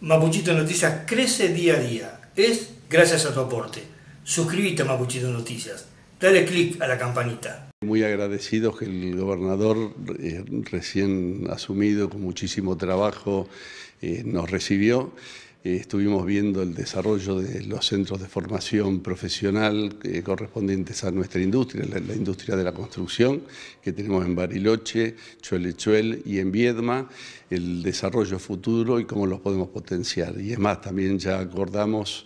Mapuchito Noticias crece día a día. Es gracias a tu aporte. Suscríbete a Mapuchito Noticias. Dale clic a la campanita. Muy agradecidos que el gobernador eh, recién asumido con muchísimo trabajo eh, nos recibió eh, estuvimos viendo el desarrollo de los centros de formación profesional eh, correspondientes a nuestra industria, la, industria de la construcción, que tenemos en Bariloche, Chuelechuel y en Viedma, el desarrollo futuro y cómo los podemos potenciar. Y es más, también ya acordamos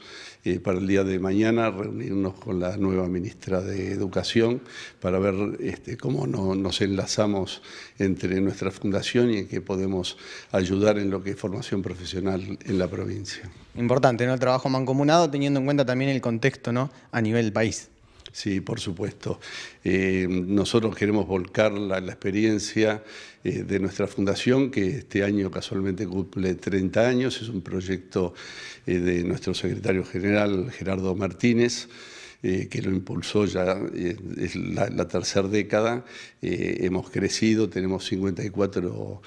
para el día de mañana reunirnos con la nueva ministra de Educación para ver este, cómo nos enlazamos entre nuestra fundación y en qué podemos ayudar en lo que es formación profesional en la provincia. Importante, ¿no? El trabajo mancomunado teniendo en cuenta también el contexto, A nivel país. Sí, por supuesto. Eh, nosotros queremos volcar la, experiencia eh, de nuestra fundación, que este año casualmente cumple 30 años. Es un proyecto eh, de nuestro secretario general, Gerardo Martínez. que lo impulsó ya en la, tercera década. hemos crecido, tenemos 54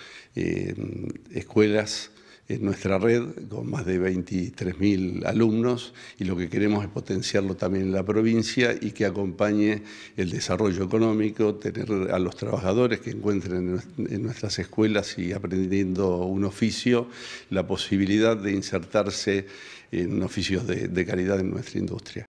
escuelas en nuestra red con más de 23.000 alumnos y lo que queremos es potenciarlo también en la provincia y que acompañe el desarrollo económico, tener a los trabajadores que encuentren en nuestras escuelas y aprendiendo un oficio la posibilidad de insertarse en oficios de, de calidad en nuestra industria.